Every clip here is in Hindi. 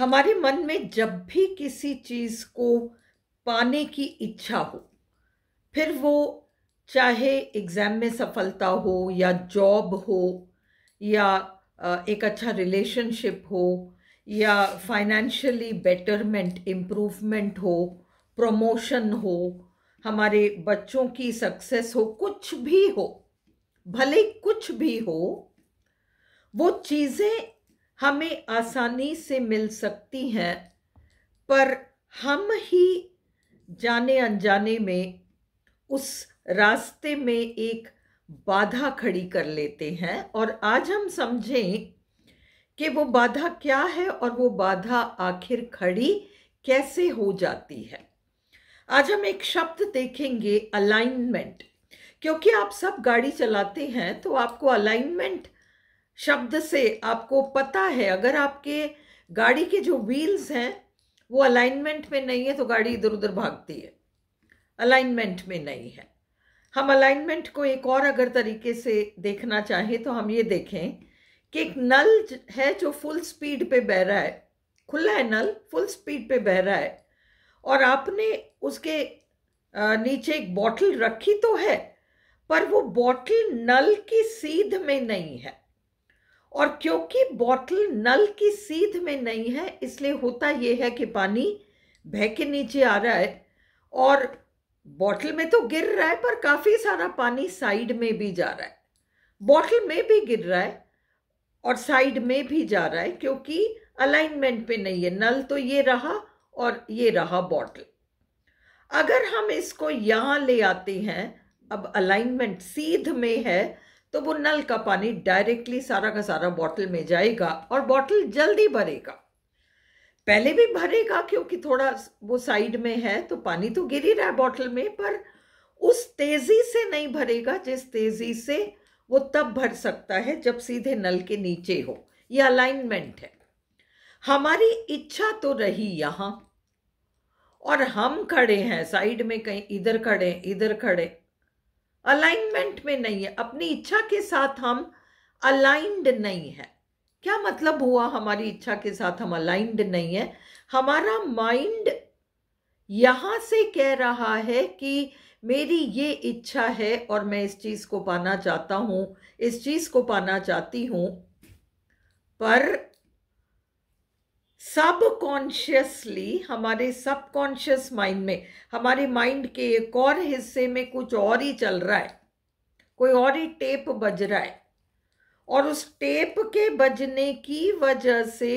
हमारे मन में जब भी किसी चीज़ को पाने की इच्छा हो फिर वो चाहे एग्ज़ाम में सफलता हो या जॉब हो या एक अच्छा रिलेशनशिप हो या फाइनेंशियली बेटरमेंट इम्प्रूवमेंट हो प्रमोशन हो हमारे बच्चों की सक्सेस हो कुछ भी हो भले कुछ भी हो वो चीज़ें हमें आसानी से मिल सकती हैं पर हम ही जाने अनजाने में उस रास्ते में एक बाधा खड़ी कर लेते हैं और आज हम समझें कि वो बाधा क्या है और वो बाधा आखिर खड़ी कैसे हो जाती है आज हम एक शब्द देखेंगे अलाइनमेंट क्योंकि आप सब गाड़ी चलाते हैं तो आपको अलाइनमेंट शब्द से आपको पता है अगर आपके गाड़ी के जो व्हील्स हैं वो अलाइनमेंट में नहीं है तो गाड़ी इधर उधर भागती है अलाइनमेंट में नहीं है हम अलाइनमेंट को एक और अगर तरीके से देखना चाहें तो हम ये देखें कि एक नल है जो फुल स्पीड पे बह रहा है खुला है नल फुल स्पीड पे बह रहा है और आपने उसके नीचे एक बॉटल रखी तो है पर वो बॉटल नल की सीध में नहीं है और क्योंकि बॉटल नल की सीध में नहीं है इसलिए होता यह है कि पानी बह के नीचे आ रहा है और बॉटल में तो गिर रहा है पर काफ़ी सारा पानी साइड में भी जा रहा है बॉटल में भी गिर रहा है और साइड में भी जा रहा है क्योंकि अलाइनमेंट पे नहीं है नल तो ये रहा और ये रहा बॉटल अगर हम इसको यहाँ ले आते हैं अब अलाइनमेंट सीध में है तो वो नल का पानी डायरेक्टली सारा का सारा बॉटल में जाएगा और बॉटल जल्दी भरेगा पहले भी भरेगा क्योंकि थोड़ा वो साइड में है तो पानी तो गिर ही रहा है बॉटल में पर उस तेजी से नहीं भरेगा जिस तेजी से वो तब भर सकता है जब सीधे नल के नीचे हो ये अलाइनमेंट है हमारी इच्छा तो रही यहाँ और हम खड़े हैं साइड में कहीं इधर खड़े इधर खड़े अलाइनमेंट में नहीं है अपनी इच्छा के साथ हम अलाइंड नहीं है क्या मतलब हुआ हमारी इच्छा के साथ हम अलाइंड नहीं है हमारा माइंड यहाँ से कह रहा है कि मेरी ये इच्छा है और मैं इस चीज़ को पाना चाहता हूँ इस चीज़ को पाना चाहती हूँ पर सब कॉन्शियसली हमारे सब कॉन्शियस माइंड में हमारे माइंड के एक और हिस्से में कुछ और ही चल रहा है कोई और ही टेप बज रहा है और उस टेप के बजने की वजह से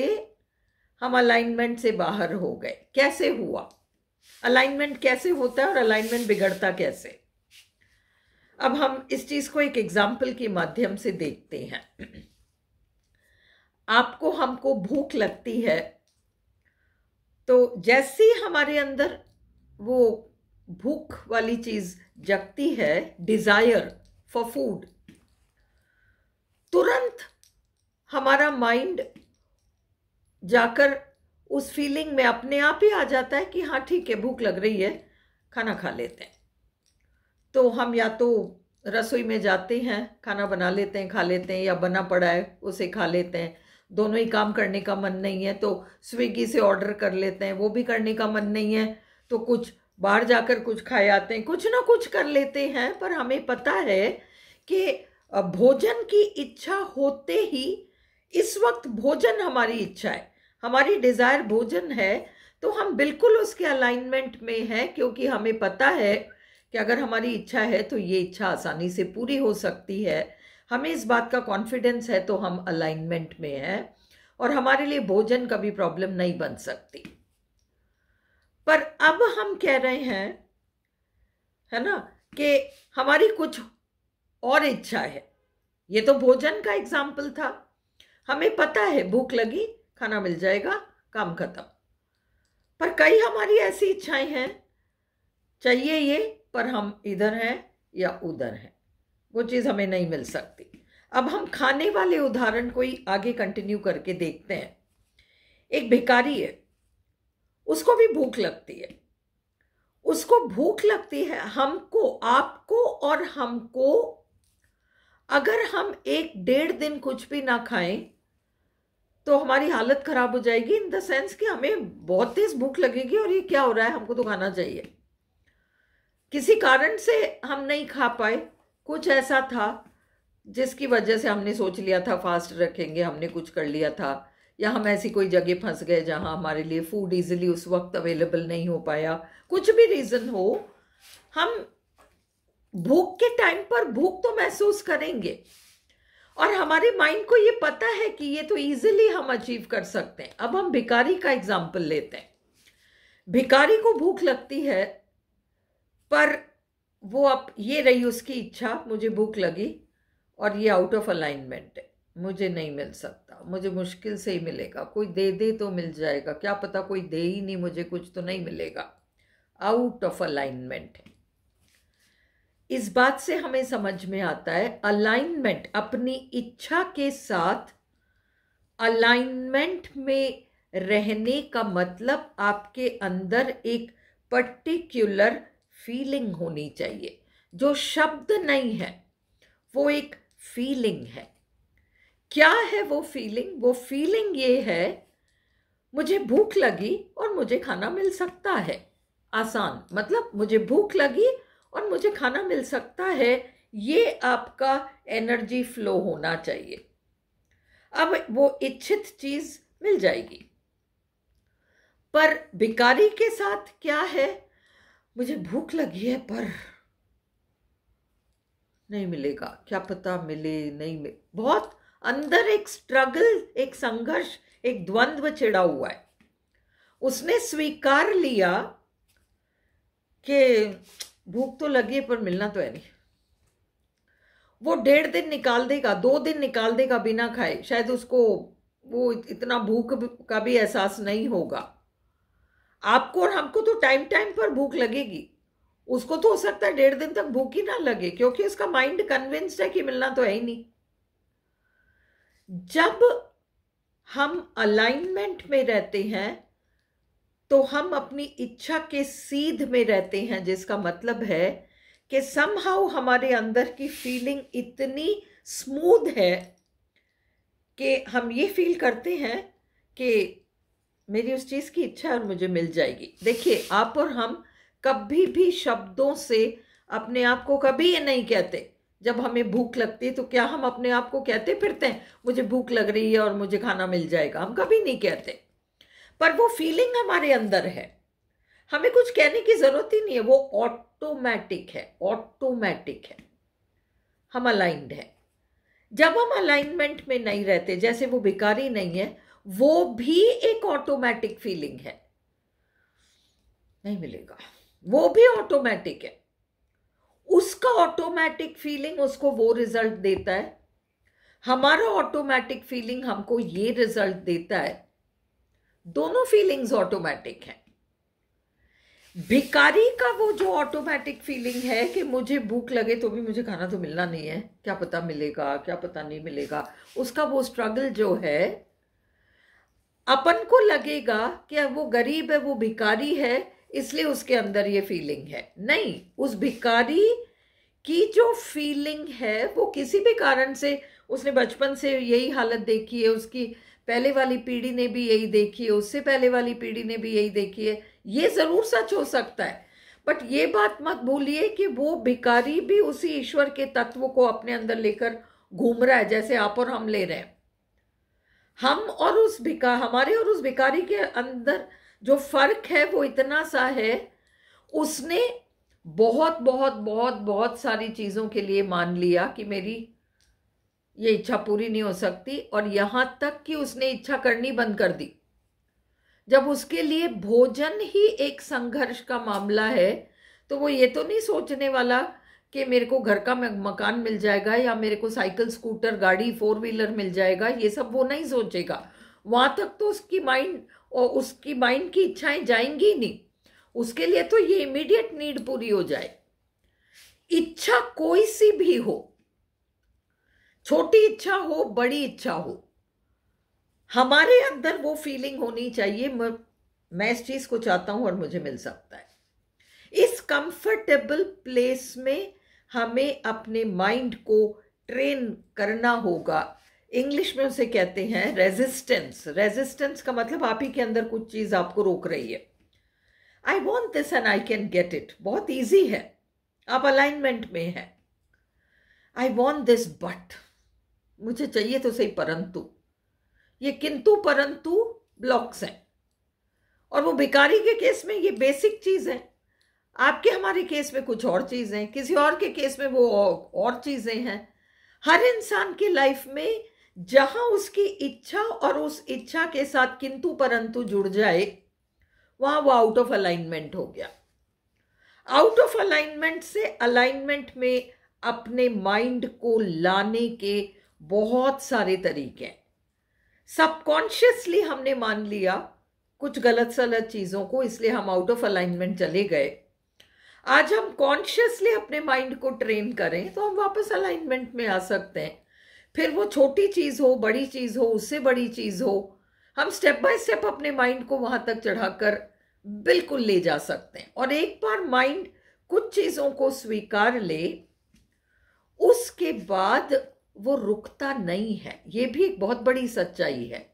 हम अलाइनमेंट से बाहर हो गए कैसे हुआ अलाइनमेंट कैसे होता है और अलाइनमेंट बिगड़ता कैसे अब हम इस चीज़ को एक एग्जाम्पल के माध्यम से देखते हैं आपको हमको भूख लगती है तो जैसी हमारे अंदर वो भूख वाली चीज़ जगती है डिज़ायर फॉर फूड तुरंत हमारा माइंड जाकर उस फीलिंग में अपने आप ही आ जाता है कि हाँ ठीक है भूख लग रही है खाना खा लेते हैं तो हम या तो रसोई में जाते हैं खाना बना लेते हैं खा लेते हैं या बना पड़ा है उसे खा लेते हैं दोनों ही काम करने का मन नहीं है तो स्विगी से ऑर्डर कर लेते हैं वो भी करने का मन नहीं है तो कुछ बाहर जाकर कुछ खाए आते हैं कुछ ना कुछ कर लेते हैं पर हमें पता है कि भोजन की इच्छा होते ही इस वक्त भोजन हमारी इच्छा है हमारी डिज़ायर भोजन है तो हम बिल्कुल उसके अलाइनमेंट में हैं क्योंकि हमें पता है कि अगर हमारी इच्छा है तो ये इच्छा आसानी से पूरी हो सकती है हमें इस बात का कॉन्फिडेंस है तो हम अलाइनमेंट में हैं और हमारे लिए भोजन कभी प्रॉब्लम नहीं बन सकती पर अब हम कह रहे हैं है ना कि हमारी कुछ और इच्छा है ये तो भोजन का एग्जाम्पल था हमें पता है भूख लगी खाना मिल जाएगा काम खत्म पर कई हमारी ऐसी इच्छाएं हैं चाहिए ये पर हम इधर हैं या उधर हैं वो चीज़ हमें नहीं मिल सकती अब हम खाने वाले उदाहरण को ही आगे कंटिन्यू करके देखते हैं एक भिकारी है उसको भी भूख लगती है उसको भूख लगती है हमको आपको और हमको अगर हम एक डेढ़ दिन कुछ भी ना खाएं तो हमारी हालत ख़राब हो जाएगी इन द सेंस कि हमें बहुत तेज़ भूख लगेगी और ये क्या हो रहा है हमको तो खाना चाहिए किसी कारण से हम नहीं खा पाए कुछ ऐसा था जिसकी वजह से हमने सोच लिया था फास्ट रखेंगे हमने कुछ कर लिया था या हम ऐसी कोई जगह फंस गए जहाँ हमारे लिए फूड इजीली उस वक्त अवेलेबल नहीं हो पाया कुछ भी रीज़न हो हम भूख के टाइम पर भूख तो महसूस करेंगे और हमारे माइंड को ये पता है कि ये तो इजीली हम अचीव कर सकते हैं अब हम भिकारी का एग्जाम्पल लेते हैं भिकारी को भूख लगती है पर वो अब ये रही उसकी इच्छा मुझे भूख लगी और ये आउट ऑफ अलाइनमेंट है मुझे नहीं मिल सकता मुझे मुश्किल से ही मिलेगा कोई दे दे तो मिल जाएगा क्या पता कोई दे ही नहीं मुझे कुछ तो नहीं मिलेगा आउट ऑफ अलाइनमेंट है इस बात से हमें समझ में आता है अलाइनमेंट अपनी इच्छा के साथ अलाइनमेंट में रहने का मतलब आपके अंदर एक पर्टिकुलर फीलिंग होनी चाहिए जो शब्द नहीं है वो एक फीलिंग है क्या है वो फीलिंग वो फीलिंग ये है मुझे भूख लगी और मुझे खाना मिल सकता है आसान मतलब मुझे भूख लगी और मुझे खाना मिल सकता है ये आपका एनर्जी फ्लो होना चाहिए अब वो इच्छित चीज़ मिल जाएगी पर भिकारी के साथ क्या है मुझे भूख लगी है पर नहीं मिलेगा क्या पता मिले नहीं मिले बहुत अंदर एक स्ट्रगल एक संघर्ष एक द्वंद्व चिड़ा हुआ है उसने स्वीकार लिया कि भूख तो लगी है पर मिलना तो है नहीं वो डेढ़ दिन निकाल देगा दो दिन निकाल देगा बिना खाए शायद उसको वो इतना भूख का भी एहसास नहीं होगा आपको और हमको तो टाइम टाइम पर भूख लगेगी उसको तो हो सकता है डेढ़ दिन तक भूख ही ना लगे क्योंकि उसका माइंड कन्विंस्ड है कि मिलना तो है ही नहीं जब हम अलाइनमेंट में रहते हैं तो हम अपनी इच्छा के सीध में रहते हैं जिसका मतलब है कि समहाउ हमारे अंदर की फीलिंग इतनी स्मूथ है कि हम ये फील करते हैं कि मेरी उस चीज़ की इच्छा है और मुझे मिल जाएगी देखिए आप और हम कभी भी शब्दों से अपने आप को कभी ये नहीं कहते जब हमें भूख लगती है तो क्या हम अपने आप को कहते फिरते हैं मुझे भूख लग रही है और मुझे खाना मिल जाएगा हम कभी नहीं कहते पर वो फीलिंग हमारे अंदर है हमें कुछ कहने की ज़रूरत ही नहीं है वो ऑटोमेटिक है ऑटोमेटिक है हम अलाइंड है जब हम अलाइनमेंट में नहीं रहते जैसे वो भिकारी नहीं है वो भी एक ऑटोमेटिक फीलिंग है नहीं मिलेगा वो भी ऑटोमेटिक है उसका ऑटोमेटिक फीलिंग उसको वो रिजल्ट देता है हमारा ऑटोमेटिक फीलिंग हमको ये रिजल्ट देता है दोनों फीलिंग्स ऑटोमेटिक हैं भिकारी का वो जो ऑटोमेटिक फीलिंग है कि मुझे भूख लगे तो भी मुझे खाना तो मिलना नहीं है क्या पता मिलेगा क्या पता नहीं मिलेगा उसका वो स्ट्रगल जो है अपन को लगेगा कि वो गरीब है वो भिकारी है इसलिए उसके अंदर ये फीलिंग है नहीं उस भिकारी की जो फीलिंग है वो किसी भी कारण से उसने बचपन से यही हालत देखी है उसकी पहले वाली पीढ़ी ने भी यही देखी है उससे पहले वाली पीढ़ी ने भी यही देखी है ये ज़रूर सच हो सकता है बट ये बात मत भूलिए कि वो भिकारी भी उसी ईश्वर के तत्व को अपने अंदर लेकर घूम रहा है जैसे आप और हम ले रहे हैं हम और उस भिका हमारे और उस भिकारी के अंदर जो फर्क है वो इतना सा है उसने बहुत बहुत बहुत बहुत सारी चीज़ों के लिए मान लिया कि मेरी ये इच्छा पूरी नहीं हो सकती और यहाँ तक कि उसने इच्छा करनी बंद कर दी जब उसके लिए भोजन ही एक संघर्ष का मामला है तो वो ये तो नहीं सोचने वाला कि मेरे को घर का मकान मिल जाएगा या मेरे को साइकिल स्कूटर गाड़ी फोर व्हीलर मिल जाएगा ये सब वो नहीं सोचेगा वहाँ तक तो उसकी माइंड और उसकी माइंड की इच्छाएं जाएंगी नहीं उसके लिए तो ये इमीडिएट नीड पूरी हो जाए इच्छा कोई सी भी हो छोटी इच्छा हो बड़ी इच्छा हो हमारे अंदर वो फीलिंग होनी चाहिए मैं इस चीज को चाहता हूं और मुझे मिल सकता है इस कंफर्टेबल प्लेस में हमें अपने माइंड को ट्रेन करना होगा इंग्लिश में उसे कहते हैं रेजिस्टेंस रेजिस्टेंस का मतलब आप ही के अंदर कुछ चीज़ आपको रोक रही है I want this and I can get it बहुत ईजी है आप अलाइनमेंट में हैं आई वॉन्ट दिस बट मुझे चाहिए तो सही परंतु ये किंतु परंतु ब्लॉक्स हैं और वो बेकारी के केस में ये बेसिक चीज़ है आपके हमारे केस में कुछ और चीज़ें किसी और के केस में वो और चीज़ें हैं हर इंसान की लाइफ में जहाँ उसकी इच्छा और उस इच्छा के साथ किंतु परंतु जुड़ जाए वहाँ वो आउट ऑफ अलाइनमेंट हो गया आउट ऑफ अलाइनमेंट से अलाइनमेंट में अपने माइंड को लाने के बहुत सारे तरीके हैं सबकॉन्शियसली हमने मान लिया कुछ गलत सलत चीज़ों को इसलिए हम आउट ऑफ अलाइनमेंट चले गए आज हम कॉन्शियसली अपने माइंड को ट्रेन करें तो हम वापस अलाइनमेंट में आ सकते हैं फिर वो छोटी चीज़ हो बड़ी चीज़ हो उससे बड़ी चीज़ हो हम स्टेप बाय स्टेप अपने माइंड को वहाँ तक चढ़ाकर बिल्कुल ले जा सकते हैं और एक बार माइंड कुछ चीज़ों को स्वीकार ले उसके बाद वो रुकता नहीं है ये भी एक बहुत बड़ी सच्चाई है